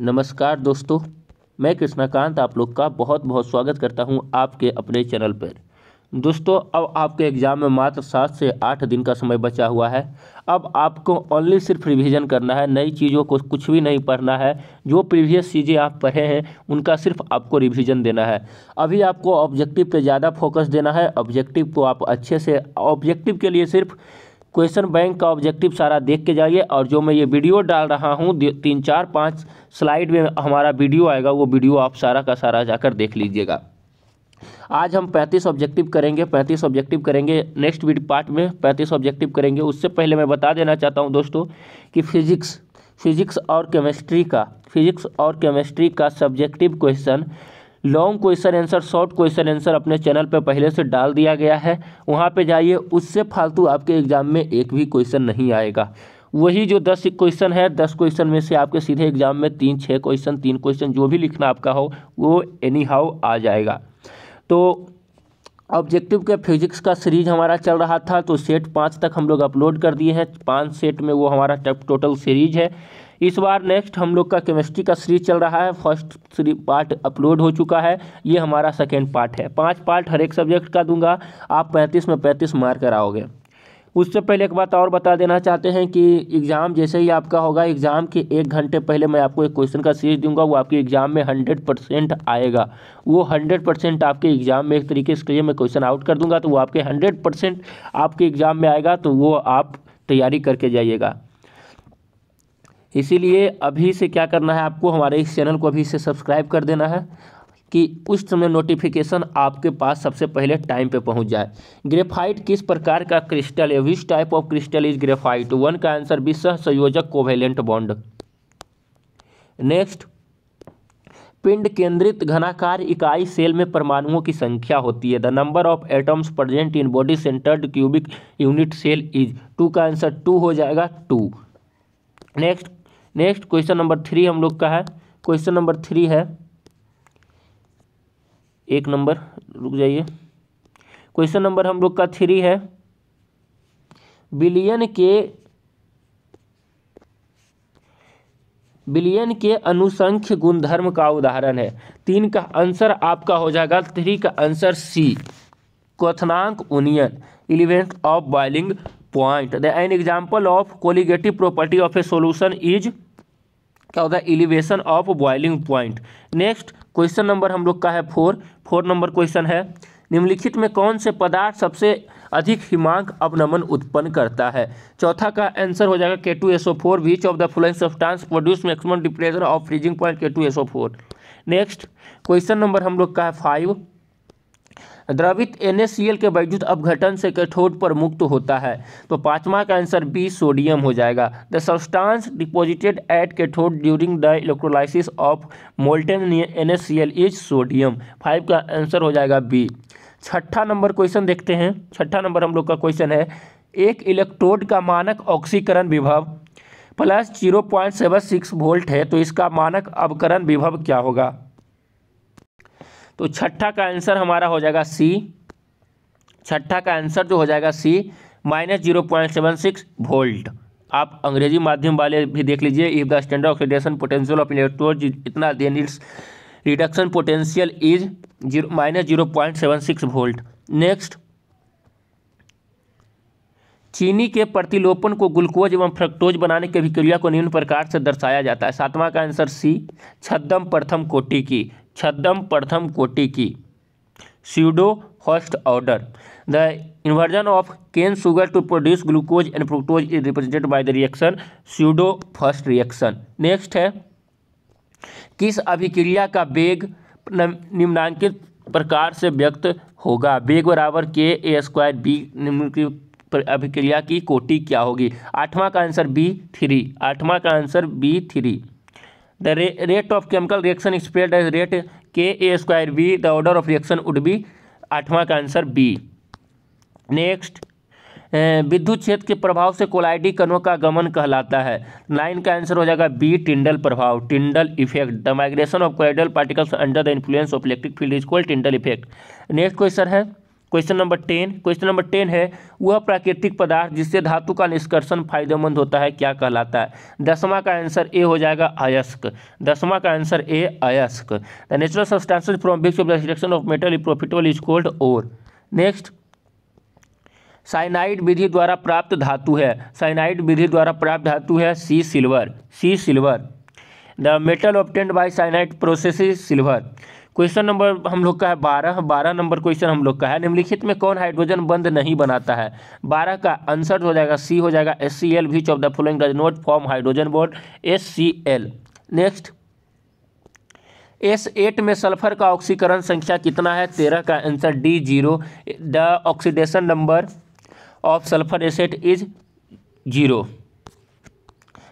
नमस्कार दोस्तों मैं कृष्णाकांत आप लोग का बहुत बहुत स्वागत करता हूं आपके अपने चैनल पर दोस्तों अब आपके एग्ज़ाम में मात्र सात से आठ दिन का समय बचा हुआ है अब आपको ओनली सिर्फ रिवीजन करना है नई चीज़ों को कुछ भी नहीं पढ़ना है जो प्रीवियस चीज़ें आप पढ़े हैं उनका सिर्फ आपको रिवीजन देना है अभी आपको ऑब्जेक्टिव पे ज़्यादा फोकस देना है ऑब्जेक्टिव को आप अच्छे से ऑब्जेक्टिव के लिए सिर्फ क्वेश्चन बैंक का ऑब्जेक्टिव सारा देख के जाइए और जो मैं ये वीडियो डाल रहा हूँ तीन चार पाँच स्लाइड में हमारा वीडियो आएगा वो वीडियो आप सारा का सारा जाकर देख लीजिएगा आज हम 35 ऑब्जेक्टिव करेंगे 35 ऑब्जेक्टिव करेंगे नेक्स्ट वीड पार्ट में 35 ऑब्जेक्टिव करेंगे उससे पहले मैं बता देना चाहता हूँ दोस्तों कि फिजिक्स फिजिक्स और केमिस्ट्री का फिजिक्स और केमिस्ट्री का subjective question long question answer short question answer अपने चैनल पर पहले से डाल दिया गया है वहाँ पर जाइए उससे फालतू आपके एग्ज़ाम में एक भी क्वेश्चन नहीं आएगा वही जो दस क्वेश्चन है दस क्वेश्चन में से आपके सीधे एग्जाम में तीन छः क्वेश्चन तीन क्वेश्चन जो भी लिखना आपका हो वो एनी हाउ आ जाएगा तो ऑब्जेक्टिव के फिजिक्स का सीरीज हमारा चल रहा था तो सेट पाँच तक हम लोग अपलोड कर दिए हैं पाँच सेट में वो हमारा टोटल सीरीज है इस बार नेक्स्ट हम लोग का केमिस्ट्री का सीरीज चल रहा है फर्स्ट सीरी पार्ट अपलोड हो चुका है ये हमारा सेकेंड पार्ट है पाँच पार्ट हर एक सब्जेक्ट का दूंगा आप पैंतीस में पैंतीस मार्क कराओगे उससे पहले एक बात और बता देना चाहते हैं कि एग्ज़ाम जैसे ही आपका होगा एग्ज़ाम के एक घंटे पहले मैं आपको एक क्वेश्चन का सीरीज दूंगा वो आपके एग्ज़ाम में हंड्रेड परसेंट आएगा वो हंड्रेड परसेंट आपके एग्ज़ाम में एक तरीके से मैं क्वेश्चन आउट कर दूंगा तो वो आपके हंड्रेड परसेंट आपके एग्ज़ाम में आएगा तो वो आप तैयारी करके जाइएगा इसीलिए अभी से क्या करना है आपको हमारे इस चैनल को अभी से सब्सक्राइब कर देना है कि उस समय नोटिफिकेशन आपके पास सबसे पहले टाइम पे पहुंच जाए ग्रेफाइट किस प्रकार का क्रिस्टल है which type of crystal is graphite one का आंसर भी सह संयोजक कोवेलेंट बॉन्ड नेक्स्ट पिंड केंद्रित घनाकार इकाई सेल में परमाणुओं की संख्या होती है the number of atoms present in body centred cubic unit cell is two का आंसर टू हो जाएगा two next next question number three हम लोग का है क्वेश्चन नंबर थ्री है एक नंबर रुक जाइए क्वेश्चन नंबर हम लोग का थ्री है बिलियन के बिलियन के अनुसंख्य गुणधर्म का उदाहरण है तीन का आंसर आपका हो जाएगा थ्री का आंसर सी क्वनाक उनियन इलिवेंट of boiling point the an example of colligative property of a solution is क्या होता है elevation of boiling point next question number हम लोग का है फोर फोर नंबर क्वेश्चन है निम्नलिखित में कौन से पदार्थ सबसे अधिक हिमांक अवनमन उत्पन्न करता है चौथा का आंसर हो जाएगा K two S O four which of the following substance produce maximum depression of freezing point K two S O four next question number हम लोग का है फाइव द्रवित एन के बावजूद अपघटन से कैथोड पर मुक्त होता है तो पाँचवा का आंसर बी सोडियम हो जाएगा the substance deposited at cathode during the electrolysis of molten an is sodium five का आंसर हो जाएगा बी छठा नंबर क्वेश्चन देखते हैं छठा नंबर हम लोग का क्वेश्चन है एक इलेक्ट्रोड का मानक ऑक्सीकरण विभव plus zero point seven six volt है तो इसका मानक अवकरण विभव क्या होगा तो छठा का आंसर हमारा हो जाएगा सी छठा का आंसर जो हो जाएगा C minus zero point seven six volt आप अंग्रेजी माध्यम वाले भी देख लीजिए if the standard oxidation potential of electron इतना then its reduction potential is zero minus zero point seven six volt next चीनी के प्रतिलोपन को ग्लूकोज एवं फ्रक्टोज बनाने की अभिक्रिया को निम्न प्रकार से दर्शाया जाता है सातवां का आंसर सी छदम प्रथम कोटि की छदम प्रथम कोटि की pseudo first order the inversion of cane sugar to produce glucose and fructose is represented by the reaction pseudo first reaction next है किस अभिक्रिया का वेग निम्नांकित प्रकार से व्यक्त होगा वेग बराबर के ए स्क्वायर बी निम्नांकित अभिक्रिया की कोटि क्या होगी आठवां का आंसर बी थ्री आठवां का answer B three the rate of chemical reaction expressed as rate k A square B the order of reaction would be आठवां का आंसर बी नेक्स्ट विद्युत क्षेत्र के प्रभाव से कोलाइडी कणों का गमन कहलाता है नाइन का आंसर हो जाएगा बी टिंडल प्रभाव Tyndall effect the migration of colloidal particles under the influence of electric field is called Tyndall effect next question है question number ten question number ten है वह प्राकृतिक पदार्थ जिससे धातु का निष्कर्षण फायदेमंद होता है क्या कहलाता है दसवां का आंसर ए हो जाएगा अयस्क दसवां का आंसर ए अयस्क द नेचुरल सब्सटेंसेज फ्रॉम बिक्स of the selection of metal is profitable is called और नेक्स्ट साइनाइड विधि द्वारा प्राप्त धातु है साइनाइड विधि द्वारा प्राप्त धातु है C silver C silver the metal obtained by cyanide process is silver question number हम लोग का है बारह बारह नंबर क्वेश्चन हम लोग का है निम्नलिखित में कौन हाइड्रोजन बंद नहीं बनाता है बारह का आंसर हो जाएगा सी हो जाएगा S C L which of the following does not form hydrogen bond S C L next S eight में सल्फर का ऑक्सीकरण संख्या कितना है तेरह का answer D zero the oxidation number of sulphur S eight is zero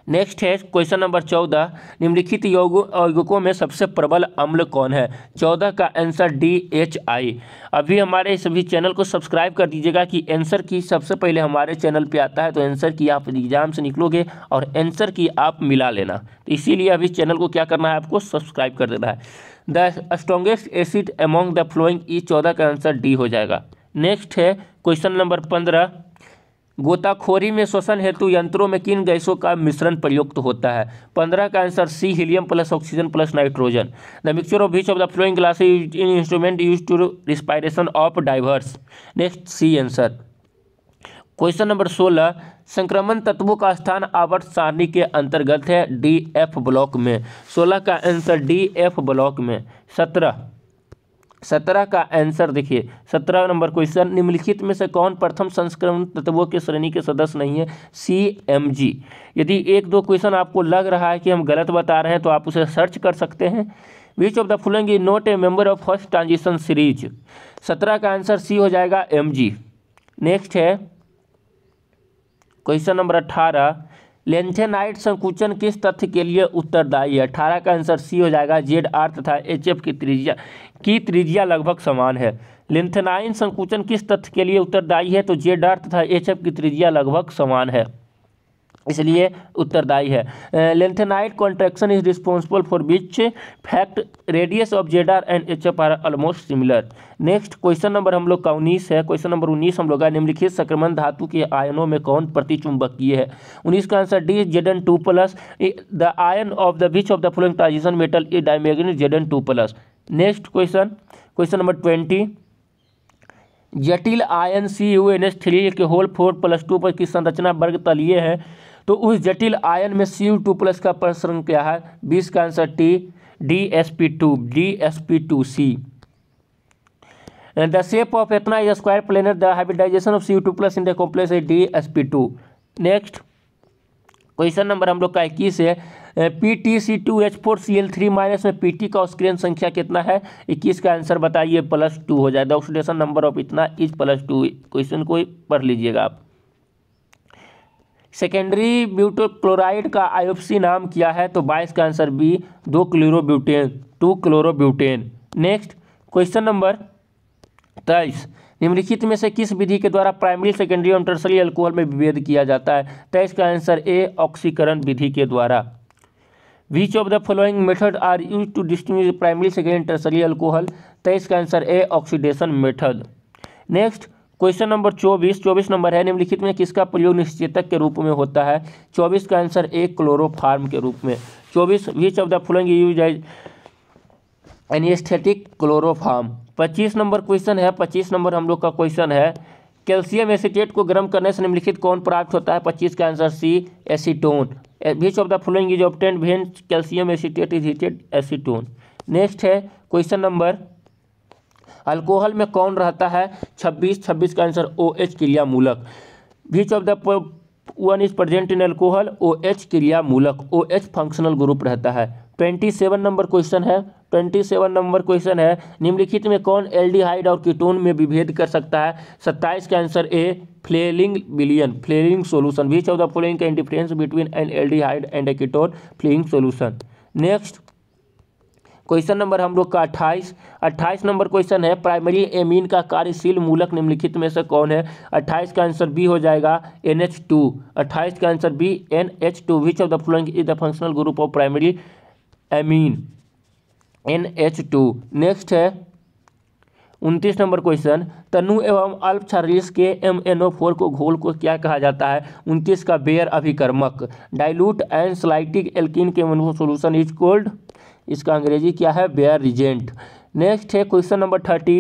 next है question number चौदह निम्नलिखित यौगिकों में सबसे प्रबल अम्ल कौन है चौदह का आंसर डी एच आई अभी हमारे सभी चैनल को सब्सक्राइब कर दीजिएगा कि आंसर की सबसे पहले हमारे चैनल पे आता है तो आंसर की आप एग्जाम से निकलोगे और आंसर की आप मिला लेना तो इसीलिए अभी चैनल को क्या करना है आपको सब्सक्राइब कर देना है the strongest acid among the following E चौदह का आंसर डी हो जाएगा नेक्स्ट है क्वेश्चन नंबर पंद्रह गोताखोरी में श्वसन हेतु यंत्रों में किन गैसों का मिश्रण प्रयुक्त होता है पंद्रह का answer C helium plus oxygen plus nitrogen the mixture of which of the following glass in instrument use to respiration of divers next C answer question number सोलह संक्रमण तत्वों का स्थान आवर्त सारणी के अंतर्गत है डी एफ ब्लॉक में सोलह का आंसर डी एफ ब्लॉक में सत्रह सत्रह का आंसर देखिए सत्रह नंबर क्वेश्चन निम्नलिखित में से कौन प्रथम संस्करण तत्वों के श्रेणी के सदस्य नहीं है सी एम जी यदि एक दो क्वेश्चन आपको लग रहा है कि हम गलत बता रहे हैं तो आप उसे सर्च कर सकते हैं which of the following is not a member of first transition series सत्रह का आंसर सी हो जाएगा एम जी नेक्स्ट है क्वेश्चन नंबर अट्ठारह लेंथेनाइट संकुचन किस तथ्य के लिए उत्तरदायी है अठारह का आंसर सी हो जाएगा जेड आर तथा एच एफ की त्रिज्या की त्रिज्या लगभग समान है लेंथेनाइन संकुचन किस तथ्य के लिए उत्तरदायी है तो जेड आर तथा एच एफ की त्रिज्या लगभग समान है इसलिए उत्तरदायी है lanthanide contraction is responsible for which fact radius of Z and H F are almost similar next question number हम लोग का उन्नीस है क्वेश्चन नंबर उन्नीस हम लोग का निम्नलिखित संक्रमण धातु के आयनों में कौन प्रतिचुंबकीय है उन्नीस का answer D Z N two plus the ion of the which of the following transition metal is diamagnetic Z N two plus next question question number twenty जटिल आयन C U N S three के whole four plus two पर किस संरचना वर्ग तलीय है तो उस जटिल आयन में सी यू टू प्लस का प्रसरण क्या है बीस का answer T D S P two D S P two C the shape of एथना square planar the hybridization of C U two plus in the complex D S P two next question number हम लोग का इक्कीस है P T C two H four C L three minus में P T का oxygen संख्या कितना है इक्कीस का आंसर बताइए प्लस टू हो जाए द ऑक्सीडेशन नंबर ऑफ इतना इज प्लस टू क्वेश्चन को पढ़ लीजिएगा आप सेकेंडरी ब्यूटो क्लोराइड का आयोपसी नाम किया है तो बाईस का आंसर बी दो chlorobutane two chlorobutane next question number तेईस निम्नलिखित में से किस विधि के द्वारा प्राइमरी सेकेंडरी और टर्सरी अल्कोहल में विभेद किया जाता है तेईस का आंसर ए ऑक्सीकरण विधि के द्वारा which of the following method are use to distinguish primary secondary tertiary alcohol तेईस का answer A oxidation method next question number चौबीस चौबीस नंबर है निम्नलिखित में किसका प्रयोग निश्चेतक के रूप में होता है चौबीस का आंसर एक क्लोरोफार्म के रूप में चौबीस which of the following use anaesthetic chloroform पच्चीस नंबर क्वेश्चन है पच्चीस नंबर हम लोग का क्वेश्चन है कैल्शियम एसिटेट को गर्म करने से निम्नलिखित कौन प्राप्त होता है पच्चीस का answer C acetone which of the following is obtained when calcium acetate is heated acetone next है क्वेश्चन नंबर अल्कोहल में कौन रहता है छब्बीस छब्बीस का आंसर ओ एच मूलक which of the one is present in alcohol O H क्रिया मूलक ओ एच फंक्शनल ग्रुप रहता है ट्वेंटी सेवन नंबर क्वेश्चन है ट्वेंटी सेवन नंबर क्वेश्चन है निम्नलिखित में कौन एल्डिहाइड और कीटोन में विभेद कर सकता है सत्ताईस का आंसर ए फ्लेलिंग बिलियन Fehling solution which of the following can difference between an aldehyde and a ketone Fehling solution next question number हम लोग का अट्ठाईस अट्ठाईस नंबर क्वेश्चन है प्राइमरी एमीन का कार्यशील मूलक निम्नलिखित में से कौन है अट्ठाईस का आंसर बी हो जाएगा एन एच टू अट्ठाईस का answer B N H two which of the following is the functional group of primary amine N H two next है उनतीस नंबर क्वेश्चन तनु एवं अल्प छारलिस के एम एन ओ फोर को घोल को क्या कहा जाता है उनतीस का बेयर अभिकर्मक डाइल्यूट एंड स्लाइटिक एल्किन के सोल्यूशन इज कोल्ड इसका अंग्रेजी क्या है बेयर रिजेंट नेक्स्ट है क्वेश्चन नंबर थर्टी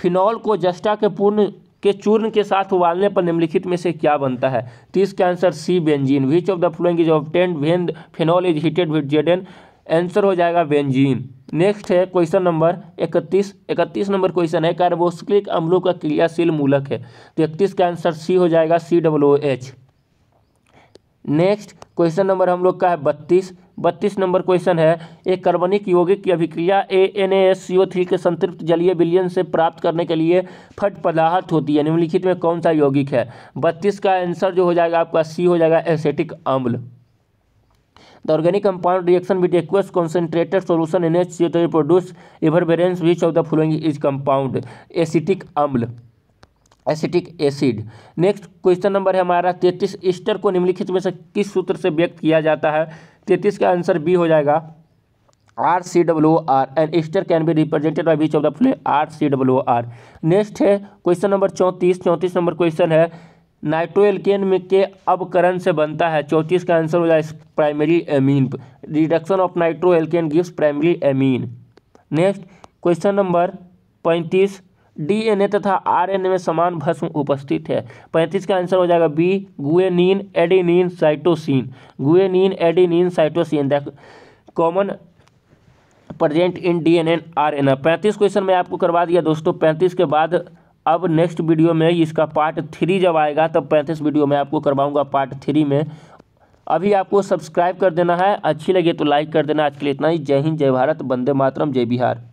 फिनॉल को जस्टा के पूर्ण के चूर्ण के साथ उबालने पर निम्नलिखित में से क्या बनता है तो इसका answer C benzene which of the following is obtained when phenol is heated with Z N answer हो जाएगा बेंजीन नेक्स्ट है क्वेश्चन नंबर इकतीस इकतीस नंबर क्वेश्चन है कार्बोक्सिलिक अम्लों का क्रियाशील मूलक है तो इकतीस का आंसर सी हो जाएगा C double O H next question number हम लोग का है बत्तीस बत्तीस नंबर क्वेश्चन है एक कार्बनिक यौगिक की अभिक्रिया A N S C O three के संतृप्त जलीय विलयन से प्राप्त करने के लिए फट पदार्थ होती है निम्नलिखित में कौन सा यौगिक है बत्तीस का आंसर जो हो जाएगा आपका सी हो जाएगा एसेटिक अम्ल The organic compound reaction with aqueous concentrated solution NHCO to produce reverberance which of the following is compound acetic अम्ल acetic acid next question number है हमारा तैतीस ईस्टर को निम्नलिखित में से किस सूत्र से व्यक्त किया जाता है तैतीस का आंसर बी हो जाएगा R C W R and ester can be represented by which of the flay R C W R next है क्वेश्चन नंबर चौंतीस चौंतीस नंबर क्वेश्चन है नाइट्रोएल्केन में के अपकरण से बनता है चौंतीस का आंसर हो जाए primary amine reduction of nitroalkane gives primary amine next question number पैंतीस डीएनए तथा आरएनए में समान भस्म उपस्थित है पैंतीस का आंसर हो जाएगा B guanine adenine cytosine guanine adenine cytosine the common present in D N N R N पैंतीस क्वेश्चन में आपको करवा दिया दोस्तों पैंतीस के बाद अब नेक्स्ट वीडियो में इसका पार्ट थ्री जब आएगा तब पैंतीस वीडियो में आपको करवाऊंगा पार्ट थ्री में अभी आपको सब्सक्राइब कर देना है अच्छी लगे तो लाइक कर देना आज के लिए इतना ही जय हिंद जय भारत वंदे मातरम जय बिहार